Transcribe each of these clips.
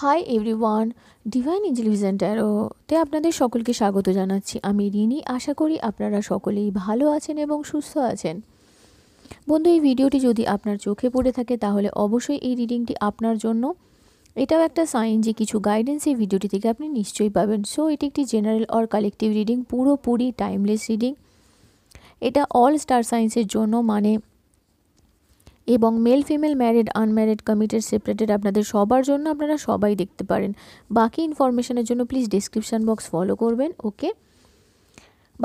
high everyone divine ইন্টেলিভিশন ট্যারোতে আপনাদের সকলকে স্বাগত জানাচ্ছি আমি রিনি আশা করি আপনারা সকলেই ভালো আছেন এবং সুস্থ আছেন বন্ধু এই ভিডিওটি যদি আপনার চোখে পড়ে থাকে তাহলে অবশ্যই এই রিডিংটি আপনার জন্য এটাও একটা সাইন যে কিছু গাইডেন্স এই ভিডিওটি থেকে আপনি নিশ্চয়ই পাবেন সো এটি একটি জেনারেল অর কালেকটিভ রিডিং পুরোপুরি টাইমলেস রিডিং এটা অল স্টার সায়েন্সের জন্য মানে এবং male female married unmarried committed separated আপনাদের সবার জন্য আপনারা সবাই দেখতে পারেন বাকি ইনফরমেশানের জন্য প্লিজ ডিসক্রিপশান বক্স ফলো করবেন ওকে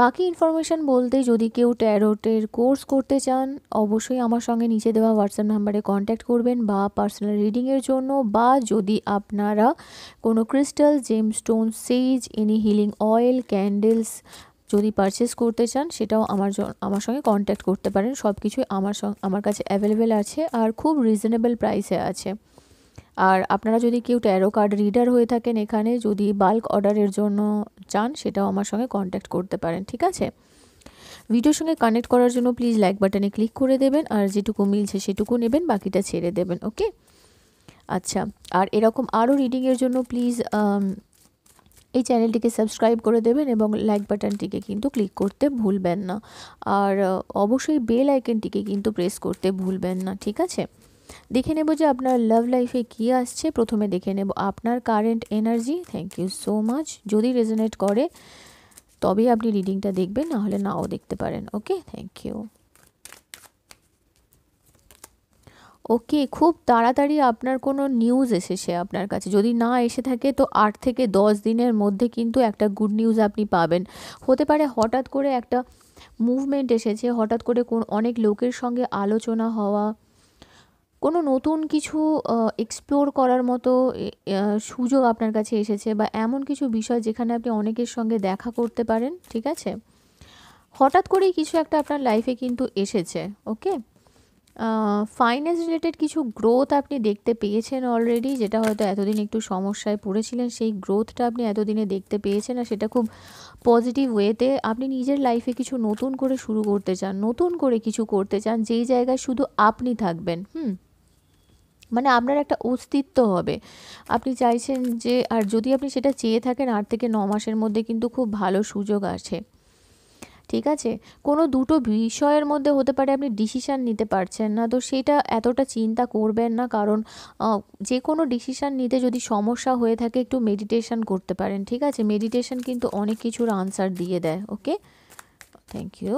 বাকি ইনফরমেশান বলতে যদি কেউ ট্যারোটের কোর্স করতে চান অবশ্যই আমার সঙ্গে নিচে দেওয়া হোয়াটসঅ্যাপ নাম্বারে কন্ট্যাক্ট করবেন বা পার্সোনাল রিডিংয়ের জন্য বা যদি আপনারা কোনো crystal gemstone sage any healing oil candles যদি পারচেস করতে চান সেটাও আমার আমার সঙ্গে কন্ট্যাক্ট করতে পারেন সব কিছুই আমার সঙ্গে আমার কাছে অ্যাভেলেবেল আছে আর খুব রিজনেবল প্রাইসে আছে আর আপনারা যদি কেউ ট্যারো কার্ড রিডার হয়ে থাকেন এখানে যদি বাল্ক অর্ডারের জন্য চান সেটাও আমার সঙ্গে কন্ট্যাক্ট করতে পারেন ঠিক আছে ভিডিওর সঙ্গে কানেক্ট করার জন্য প্লিজ লাইক বাটনে ক্লিক করে দেবেন আর যেটুকু মিলছে সেটুকু নেবেন বাকিটা ছেড়ে দেবেন ওকে আচ্ছা আর এরকম আরও রিডিংয়ের জন্য প্লিজ এই চ্যানেলটিকে সাবস্ক্রাইব করে দেবেন এবং লাইক বাটনটিকে কিন্তু ক্লিক করতে ভুলবেন না আর অবশ্যই বেল আইকনটিকে কিন্তু প্রেস করতে ভুলবেন না ঠিক আছে দেখে নেব যে আপনার লাভ লাইফে কি আসছে প্রথমে দেখে নেব আপনার current energy thank you so much যদি রেজোনেট করে তবেই আপনি রিডিংটা দেখবেন না হলে নাও দেখতে পারেন ওকে থ্যাংক ইউ ওকে খুব তাড়াতাড়ি আপনার কোনো নিউজ এসেছে আপনার কাছে যদি না এসে থাকে তো আট থেকে দশ দিনের মধ্যে কিন্তু একটা গুড নিউজ আপনি পাবেন হতে পারে হঠাৎ করে একটা মুভমেন্ট এসেছে হঠাৎ করে কোন অনেক লোকের সঙ্গে আলোচনা হওয়া কোনো নতুন কিছু এক্সপ্লোর করার মতো সুযোগ আপনার কাছে এসেছে বা এমন কিছু বিষয় যেখানে আপনি অনেকের সঙ্গে দেখা করতে পারেন ঠিক আছে হঠাৎ করেই কিছু একটা আপনার লাইফে কিন্তু এসেছে ওকে ফাইন্যান্স রিলেটেড কিছু গ্রোথ আপনি দেখতে পেয়েছেন অলরেডি যেটা হয়তো এতদিন একটু সমস্যায় পড়েছিলেন সেই গ্রোথটা আপনি এতদিনে দেখতে পেয়েছেন আর সেটা খুব পজিটিভ ওয়েতে আপনি নিজের লাইফে কিছু নতুন করে শুরু করতে চান নতুন করে কিছু করতে চান যেই জায়গায় শুধু আপনি থাকবেন হুম মানে আপনার একটা অস্তিত্ব হবে আপনি চাইছেন যে আর যদি আপনি সেটা চেয়ে থাকেন আট থেকে ন মাসের মধ্যে কিন্তু খুব ভালো সুযোগ আছে ঠিক আছে কোনো দুটো বিষয়ের মধ্যে হতে পারে আপনি ডিসিশান নিতে পারছেন না তো সেটা এতটা চিন্তা করবেন না কারণ যে কোনো ডিসিশান নিতে যদি সমস্যা হয়ে থাকে একটু মেডিটেশান করতে পারেন ঠিক আছে মেডিটেশান কিন্তু অনেক কিছুর আনসার দিয়ে দেয় okay thank you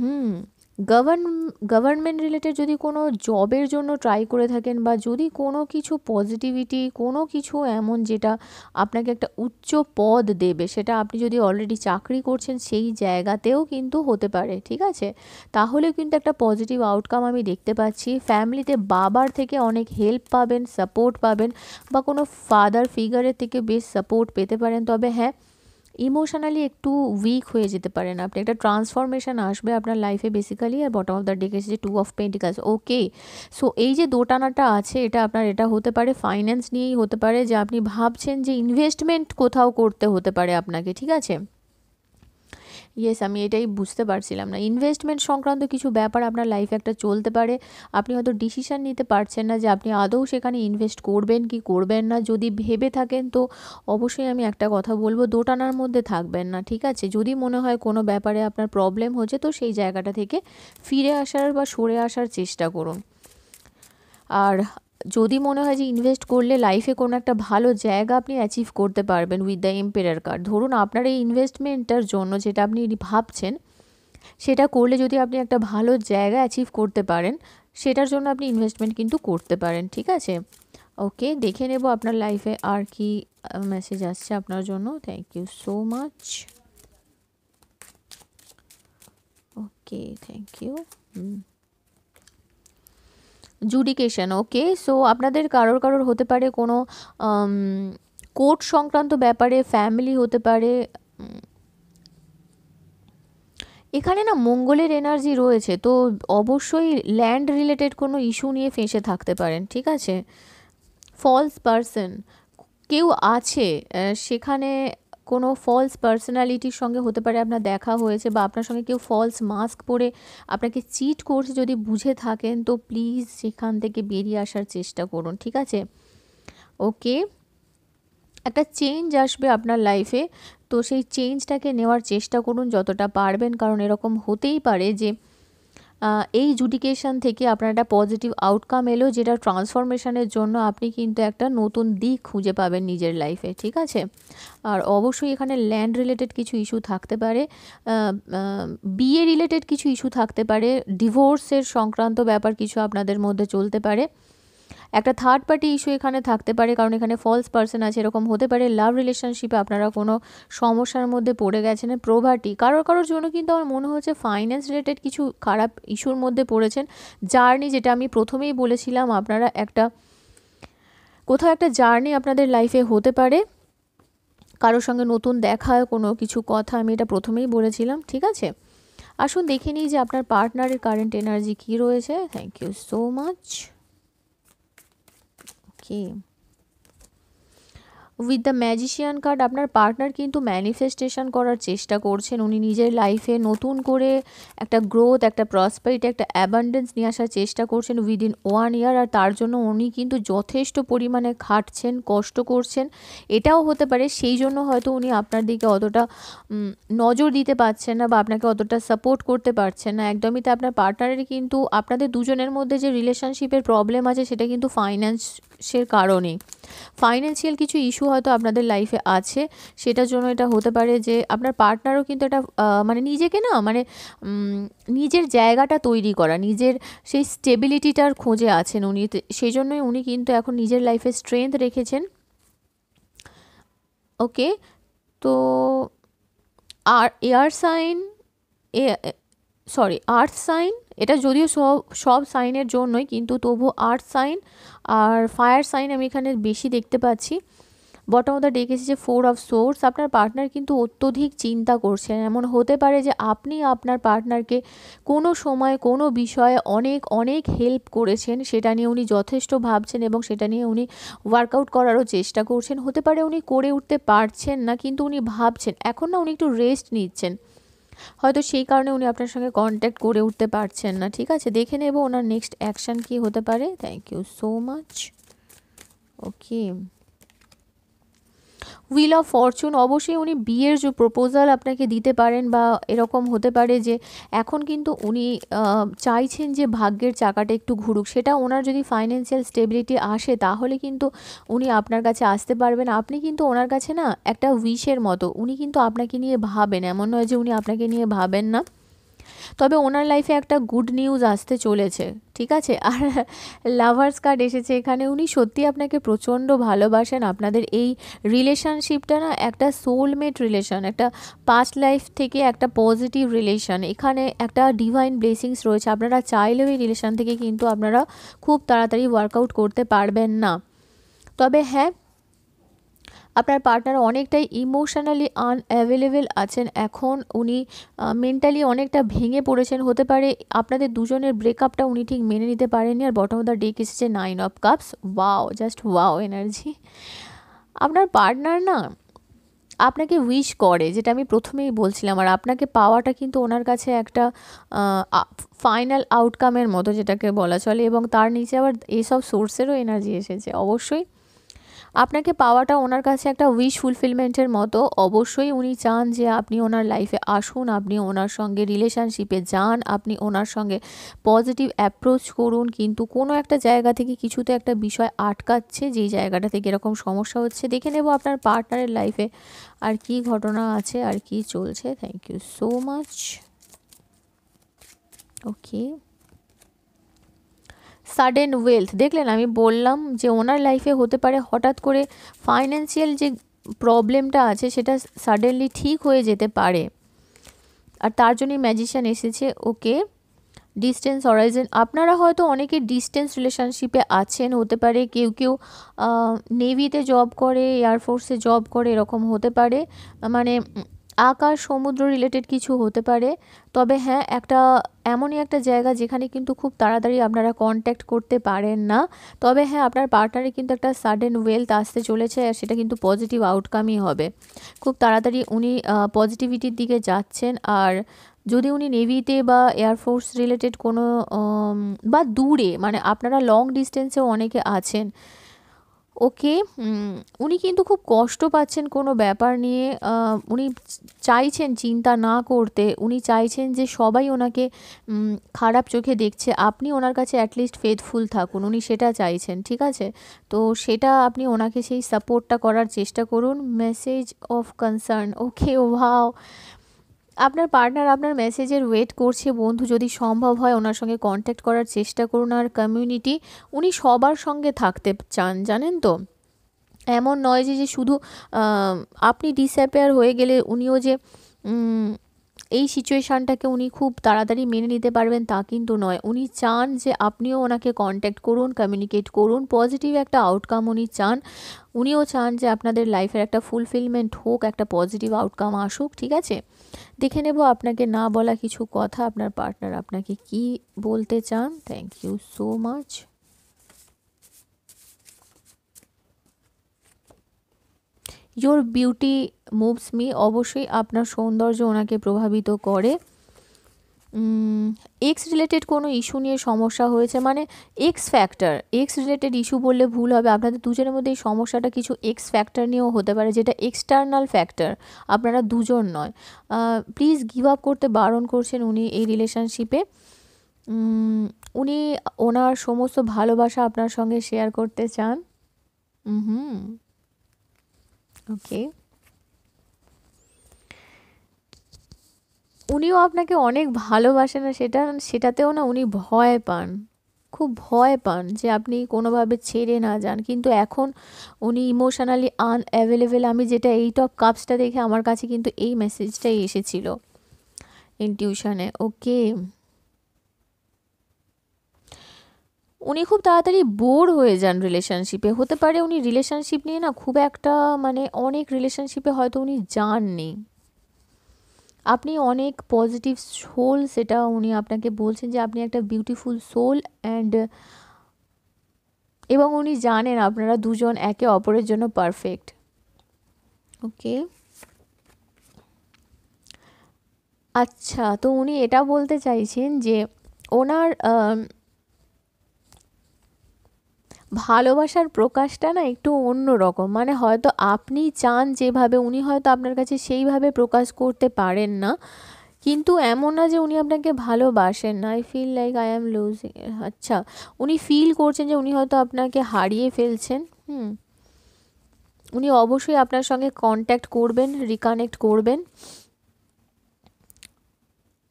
hmm govern government related যদি কোনো জবের জন্য ট্রাই করে থাকেন বা যদি কোনো কিছু পজিটিভিটি কোনো কিছু এমন যেটা আপনাকে একটা উচ্চ পদ দেবে সেটা আপনি যদি অলরেডি চাকরি করছেন সেই জায়গাতেও কিন্তু হতে পারে ঠিক আছে তাহলে কিন্তু একটা পজিটিভ আউটকাম আমি দেখতে পাচ্ছি ফ্যামিলিতে বাবার থেকে অনেক হেল্প পাবেন সাপোর্ট পাবেন বা কোনো ফাদার ফিগারের থেকে বেশ সাপোর্ট পেতে পারেন তবে হ্যাঁ ইমোশনালি একটু উইক হয়ে যেতে পারেন আপনি একটা ট্রান্সফরমেশান আসবে আপনার লাইফে বেসিক্যালি আর বটম অফ দ্য ডেক এসেছে two of pentacles okay so এই যে দোটানাটা আছে এটা আপনার এটা হতে পারে ফাইন্যান্স নিয়েই হতে পারে যে আপনি ভাবছেন যে ইনভেস্টমেন্ট কোথাও করতে হতে পারে আপনাকে ঠিক আছে ইয়েস আমি এটাই বুঝতে পারছিলাম না ইনভেস্টমেন্ট সংক্রান্ত কিছু ব্যাপার আপনার লাইফে একটা চলতে পারে আপনি হয়তো ডিসিশান নিতে পারছেন না যে আপনি আদৌ সেখানে ইনভেস্ট করবেন কি করবেন না যদি ভেবে থাকেন তো অবশ্যই আমি একটা কথা বলবো দোটানার মধ্যে থাকবেন না ঠিক আছে যদি মনে হয় কোনো ব্যাপারে আপনার প্রবলেম হচ্ছে তো সেই জায়গাটা থেকে ফিরে আসার বা সরে আসার চেষ্টা করুন আর যদি মনে হয় যে ইনভেস্ট করলে লাইফে কোনো একটা ভালো জায়গা আপনি অ্যাচিভ করতে পারবেন উইথ দ্য এম্পেরার কার্ড ধরুন আপনার এই ইনভেস্টমেন্টটার জন্য যেটা আপনি ভাবছেন সেটা করলে যদি আপনি একটা ভালো জায়গা অ্যাচিভ করতে পারেন সেটার জন্য আপনি ইনভেস্টমেন্ট কিন্তু করতে পারেন ঠিক আছে ওকে দেখে নেব আপনার লাইফে আর কি মেসেজ আসছে আপনার জন্য thank you so much okay thank you hmm জুডিকেশন ওকে সো আপনাদের কারোর কারোর হতে পারে কোনো কোর্ট um, সংক্রান্ত ব্যাপারে ফ্যামিলি হতে পারে এখানে না মঙ্গলের এনার্জি রয়েছে তো অবশ্যই ল্যান্ড রিলেটেড কোনো ইস্যু নিয়ে ফেঁসে থাকতে পারেন ঠিক আছে ফলস পারসন কেউ আছে সেখানে কোনো ফলস পার্সোনালিটির সঙ্গে হতে পারে আপনার দেখা হয়েছে বা আপনার সঙ্গে কেউ ফলস মাস্ক পরে আপনাকে চিট করছে যদি বুঝে থাকেন তো প্লিজ সেখান থেকে বেরিয়ে আসার চেষ্টা করুন ঠিক আছে ওকে একটা চেঞ্জ আসবে আপনার লাইফে তো সেই চেঞ্জটাকে নেওয়ার চেষ্টা করুন যতটা পারবেন কারণ এরকম হতেই পারে যে এই জুডিকেশান থেকে আপনার একটা পজিটিভ আউটকাম এলো যেটা ট্রান্সফরমেশনের জন্য আপনি কিন্তু একটা নতুন দিক খুঁজে পাবেন নিজের লাইফে ঠিক আছে আর অবশ্যই এখানে ল্যান্ড রিলেটেড কিছু ইস্যু থাকতে পারে বিয়ে রিলেটেড কিছু ইস্যু থাকতে পারে ডিভোর্সের সংক্রান্ত ব্যাপার কিছু আপনাদের মধ্যে চলতে পারে একটা থার্ড পার্টি ইস্যু এখানে থাকতে পারে কারণ এখানে ফলস পার্সন আছে এরকম হতে পারে লাভ রিলেশনশিপে আপনারা কোনো সমস্যার মধ্যে পড়ে গেছেন প্রভার্টি কারোর কারোর জন্য কিন্তু আমার মনে হচ্ছে ফাইন্যান্স রিলেটেড কিছু খারাপ ইস্যুর মধ্যে পড়েছেন জার্নি যেটা আমি প্রথমেই বলেছিলাম আপনারা একটা কোথাও একটা জার্নি আপনাদের লাইফে হতে পারে কারোর সঙ্গে নতুন দেখা কোনো কিছু কথা আমি এটা প্রথমেই বলেছিলাম ঠিক আছে আসুন দেখে নিই যে আপনার পার্টনারের কারেন্ট এনার্জি কী রয়েছে thank you so much okay with the magician card আপনার পার্টনার কিন্তু ম্যানিফেস্টেশন করার চেষ্টা করছেন উনি নিজের লাইফে নতুন করে একটা গ্রোথ একটা প্রসপারিটি একটা অ্যাবান্ডেন্স নিয়ে আসার চেষ্টা করছেন উইদিন ওয়ান ইয়ার আর তার জন্য উনি কিন্তু যথেষ্ট পরিমাণে খাটছেন কষ্ট করছেন এটাও হতে পারে সেই জন্য হয়তো উনি আপনার দিকে অতটা নজর দিতে পারছেন না বা আপনাকে অতটা সাপোর্ট করতে পারছেন না একদমই তো আপনার পার্টনারের কিন্তু আপনাদের দুজনের মধ্যে যে রিলেশনশিপের প্রবলেম আছে সেটা কিন্তু ফাইন্যান্স সের কারণে ফাইন্যান্সিয়াল কিছু ইস্যু হয়তো আপনাদের লাইফে আছে সেটার জন্য এটা হতে পারে যে আপনার পার্টনারও কিন্তু এটা মানে নিজেকে না মানে নিজের জায়গাটা তৈরি করা নিজের সেই স্টেবিলিটিটার খোঁজে আছেন উনি সেই জন্যই উনি কিন্তু এখন নিজের লাইফে স্ট্রেংথ রেখেছেন ওকে তো আর এয়ার সাইন এ সরি আর্থ সাইন এটা যদিও সব সব সাইনের জন্যই কিন্তু তবু আর্থ সাইন আর ফায়ার সাইন আমি এখানে বেশি দেখতে পাচ্ছি বটম অফ দ্য ডেক এসেছে ফোর অফ সোর্স আপনার পার্টনার কিন্তু অত্যধিক চিন্তা করছেন এমন হতে পারে যে আপনি আপনার পার্টনারকে কোনো সময় কোনো বিষয়ে অনেক অনেক হেল্প করেছেন সেটা নিয়ে উনি যথেষ্ট ভাবছেন এবং সেটা নিয়ে উনি ওয়ার্কআউট করারও চেষ্টা করছেন হতে পারে উনি করে উঠতে পারছেন না কিন্তু উনি ভাবছেন এখন না উনি একটু রেস্ট নিচ্ছেন হয়তো সেই কারণে উনি আপনার সঙ্গে কন্ট্যাক্ট করে উঠতে পারছেন না ঠিক আছে দেখে নেব ওনার নেক্সট অ্যাকশান কি হতে পারে thank you so much okay wheel of fortune অবশ্যই উনি বিয়ের যে প্রপোজাল আপনাকে দিতে পারেন বা এরকম হতে পারে যে এখন কিন্তু উনি চাইছেন যে ভাগ্যের চাকাটা একটু ঘুরুক সেটা ওনার যদি ফাইন্যান্সিয়াল স্টেবিলিটি আসে তাহলে কিন্তু উনি আপনার কাছে আসতে পারবেন আপনি কিন্তু ওনার কাছে না একটা উইশের মতো উনি কিন্তু আপনাকে নিয়ে ভাবেন এমন নয় যে উনি আপনাকে নিয়ে ভাবেন না তবে ওনার লাইফে একটা গুড নিউজ আসতে চলেছে ঠিক আছে আর লাভার্স কার্ড এসেছে এখানে উনি সত্যি আপনাকে প্রচণ্ড ভালোবাসেন আপনাদের এই রিলেশনশিপটা না একটা সোলমেট রিলেশন একটা পাস্ট লাইফ থেকে একটা পজিটিভ রিলেশন এখানে একটা ডিভাইন ব্লেসিংস রয়েছে আপনারা চাইলেও এই রিলেশন থেকে কিন্তু আপনারা খুব তাড়াতাড়ি ওয়ার্কআউট করতে পারবেন না তবে হ্যাঁ আপনার পার্টনার অনেকটাই ইমোশনালি আনঅ্যাভেলেবেল আছেন এখন উনি মেন্টালি অনেকটা ভেঙে পড়েছেন হতে পারে আপনাদের দুজনের ব্রেকআপটা উনি ঠিক মেনে নিতে পারেনি আর বটম অফ দ্য ডেক এসেছে nine of cups wow just wow energy আপনার পার্টনার না আপনাকে উইশ করে যেটা আমি প্রথমেই বলছিলাম আর আপনাকে পাওয়াটা কিন্তু ওনার কাছে একটা ফাইনাল আউটকামের মতো যেটাকে বলা চলে এবং তার নিচে আবার এইসব সোর্সেরও এনার্জি এসেছে অবশ্যই আপনাকে পাওয়াটা ওনার কাছে একটা উইশ ফুলফিলমেন্টের মতো অবশ্যই উনি চান যে আপনি ওনার লাইফে আসুন আপনি ওনার সঙ্গে রিলেশনশিপে যান আপনি ওনার সঙ্গে পজিটিভ অ্যাপ্রোচ করুন কিন্তু কোনো একটা জায়গা থেকে কিছুতে একটা বিষয় আটকাচ্ছে যেই জায়গাটা থেকে এরকম সমস্যা হচ্ছে দেখে নেব আপনার পার্টনারের লাইফে আর কি ঘটনা আছে আর কি চলছে thank you so much okay sudden wealth দেখলেন আমি বললাম যে ওনার লাইফে হতে পারে হঠাৎ করে ফাইন্যান্সিয়াল যে প্রবলেমটা আছে সেটা সাডেনলি ঠিক হয়ে যেতে পারে আর তার জন্যই ম্যাজিশিয়ান এসেছে ওকে ডিস্টেন্স অরাইজেন আপনারা হয়তো অনেকে ডিস্টেন্স রিলেশনশিপে আছেন হতে পারে কেউ কেউ নেভিতে জব করে এয়ারফোর্সে জব করে এরকম হতে পারে মানে আকার সমুদ্র রিলেটেড কিছু হতে পারে তবে হ্যাঁ একটা এমনই একটা জায়গা যেখানে কিন্তু খুব তাড়াতাড়ি আপনারা কন্ট্যাক্ট করতে পারেন না তবে হ্যাঁ আপনার পার্টনারে কিন্তু একটা সাডেন ওয়েলথ আসতে চলেছে আর সেটা কিন্তু পজিটিভ আউটকামই হবে খুব তাড়াতাড়ি উনি পজিটিভিটির দিকে যাচ্ছেন আর যদি উনি নেভিতে বা এয়ারফোর্স রিলেটেড কোনো বা দূরে মানে আপনারা লং ডিস্টেন্সেও অনেকে আছেন ওকে উনি কিন্তু খুব কষ্ট পাচ্ছেন কোনো ব্যাপার নিয়ে উনি চাইছেন চিন্তা না করতে উনি চাইছেন যে সবাই ওনাকে খারাপ চোখে দেখছে আপনি ওনার কাছে অ্যাটলিস্ট ফেথফুল থাকুন উনি সেটা চাইছেন ঠিক আছে তো সেটা আপনি ওনাকে সেই সাপোর্টটা করার চেষ্টা করুন মেসেজ অফ কনসার্ন ওকে ওভাও আপনার পার্টনার আপনার মেসেজের ওয়েট করছে বন্ধু যদি সম্ভব হয় ওনার সঙ্গে কন্ট্যাক্ট করার চেষ্টা করুন আর কমিউনিটি উনি সবার সঙ্গে থাকতে চান জানেন তো এমন নয় যে যে শুধু আপনি ডিসঅ্যাপেয়ার হয়ে গেলে উনিও যে এই সিচুয়েশানটাকে উনি খুব তাড়াতাড়ি মেনে নিতে পারবেন তা কিন্তু নয় উনি চান যে আপনিও ওনাকে কন্ট্যাক্ট করুন কমিউনিকেট করুন পজিটিভ একটা আউটকাম উনি চান উনিও চান যে আপনাদের লাইফের একটা ফুলফিলমেন্ট হোক একটা পজিটিভ আউটকাম আসুক ঠিক আছে দেখে নেব আপনাকে না বলা কিছু কথা আপনার পার্টনার আপনাকে কি বলতে চান thank you so much your beauty moves me অবশ্যই আপনার সৌন্দর্য ওনাকে প্রভাবিত করে এক্স রিলেটেড কোনো ইস্যু নিয়ে সমস্যা হয়েছে মানে ex factor ex related issue বললে ভুল হবে আপনাদের দুজনের মধ্যে এই সমস্যাটা কিছু এক্স ফ্যাক্টর নিয়েও হতে পারে যেটা এক্সটার্নাল ফ্যাক্টর আপনারা দুজন নয় প্লিজ গিভ আপ করতে বারণ করছেন উনি এই রিলেশনশিপে উনি ওনার সমস্ত ভালোবাসা আপনার সঙ্গে শেয়ার করতে চান হুম ওকে উনিও আপনাকে অনেক ভালোবাসে না সেটা সেটাতেও না উনি ভয় পান খুব ভয় পান যে আপনি কোনোভাবে ছেড়ে না যান কিন্তু এখন উনি ইমোশনালি আনঅ্যাভেলেবেল আমি যেটা এই টপ কাপসটা দেখে আমার কাছে কিন্তু এই মেসেজটাই এসেছিল ইনটিউশনে ওকে উনি খুব তাড়াতাড়ি বোর হয়ে যান রিলেশনশিপে হতে পারে উনি রিলেশনশিপ নিয়ে না খুব একটা মানে অনেক রিলেশনশিপে হয়তো উনি যাননি আপনি অনেক পজিটিভ সোল সেটা উনি আপনাকে বলছেন যে আপনি একটা বিউটিফুল সোল অ্যান্ড এবং উনি জানেন আপনারা দুজন একে অপরের জন্য পারফেক্ট ওকে আচ্ছা তো উনি এটা বলতে চাইছেন যে ওনার ভালোবাসার প্রকাশটা না একটু অন্য রকম মানে হয়তো আপনি চান যেভাবে উনি হয়তো আপনার কাছে সেইভাবে প্রকাশ করতে পারেন না কিন্তু এমন না যে উনি আপনাকে ভালোবাসেন না I feel like I am losing আচ্ছা উনি ফিল করছেন যে উনি হয়তো আপনাকে হারিয়ে ফেলছেন হুম উনি অবশ্যই আপনার সঙ্গে কন্ট্যাক্ট করবেন রিকানেক্ট করবেন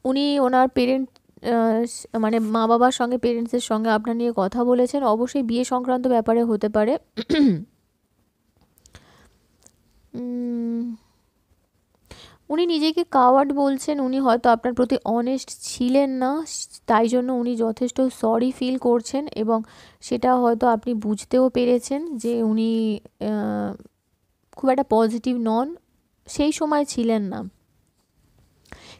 উনি ওনার পেরেন্ট মানে মা বাবার সঙ্গে পেরেন্টসের সঙ্গে আপনার নিয়ে কথা বলেছেন অবশ্যই বিয়ে সংক্রান্ত ব্যাপারে হতে পারে উনি নিজেকে কাওয়ার্ড বলছেন উনি হয়তো আপনার প্রতি অনেস্ট ছিলেন না তাই জন্য উনি যথেষ্ট সরি ফিল করছেন এবং সেটা হয়তো আপনি বুঝতেও পেরেছেন যে উনি খুব একটা পজিটিভ নন সেই সময় ছিলেন না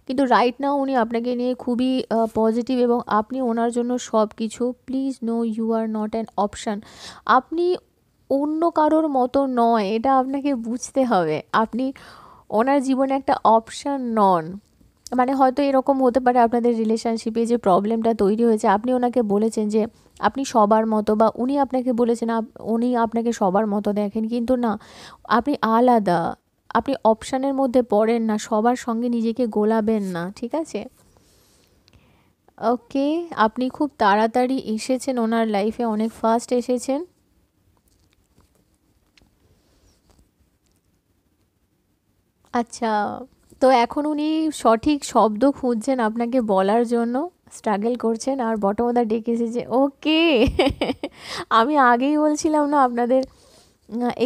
কিন্তু রাইট নাও উনি আপনাকে নিয়ে খুবই পজিটিভ এবং আপনি ওনার জন্য সব কিছু please know you are not an option আপনি অন্য কারোর মতো নয় এটা আপনাকে বুঝতে হবে আপনি ওনার জীবনে একটা অপশান নন মানে হয়তো এরকম হতে পারে আপনাদের রিলেশনশিপে যে প্রবলেমটা তৈরি হয়েছে আপনি ওনাকে বলেছেন যে আপনি সবার মতো বা উনি আপনাকে বলেছেন উনি আপনাকে সবার মতো দেখেন কিন্তু না আপনি আলাদা আপনি অপশানের মধ্যে পড়েন না সবার সঙ্গে নিজেকে গোলাবেন না ঠিক আছে ওকে আপনি খুব তাড়াতাড়ি এসেছেন ওনার লাইফে অনেক ফাস্ট এসেছেন আচ্ছা তো এখন উনি সঠিক শব্দ খুঁজছেন আপনাকে বলার জন্য স্ট্রাগল করছেন আর বটমদা ডেকেছে যে ওকে আমি আগেই বলছিলাম না আপনাদের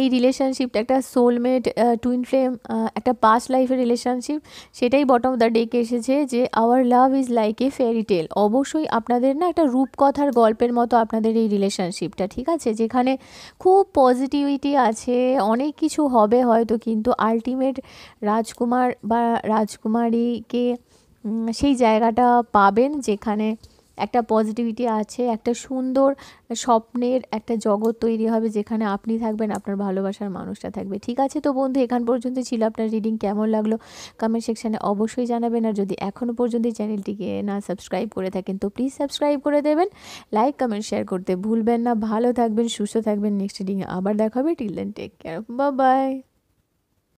এই রিলেশনশিপটা একটা সোলমেট টুইন ফ্লেম একটা পাস্ট লাইফের রিলেশনশিপ সেটাই বটম অফ দ্য ডেক এসেছে যে our love is like a fairy tale অবশ্যই আপনাদের না একটা রূপকথার গল্পের মতো আপনাদের এই রিলেশনশিপটা ঠিক আছে যেখানে খুব পজিটিভিটি আছে অনেক কিছু হবে হয়তো কিন্তু আলটিমেট রাজকুমার বা রাজকুমারীকে সেই জায়গাটা পাবেন যেখানে একটা পজিটিভিটি আছে একটা সুন্দর স্বপ্নের একটা জগৎ তৈরি হবে যেখানে আপনি থাকবেন আপনার ভালোবাসার মানুষটা থাকবে ঠিক আছে তো বন্ধু এখান পর্যন্ত ছিল আপনার রিডিং কেমন লাগলো কমেন্ট সেকশানে অবশ্যই জানাবেন আর যদি এখনও পর্যন্ত চ্যানেলটিকে না সাবস্ক্রাইব করে থাকেন তো প্লিজ সাবস্ক্রাইব করে দেবেন লাইক কমেন্ট শেয়ার করতে ভুলবেন না ভালো থাকবেন সুস্থ থাকবেন নেক্সট রিডিং আবার দেখাবে till then take care by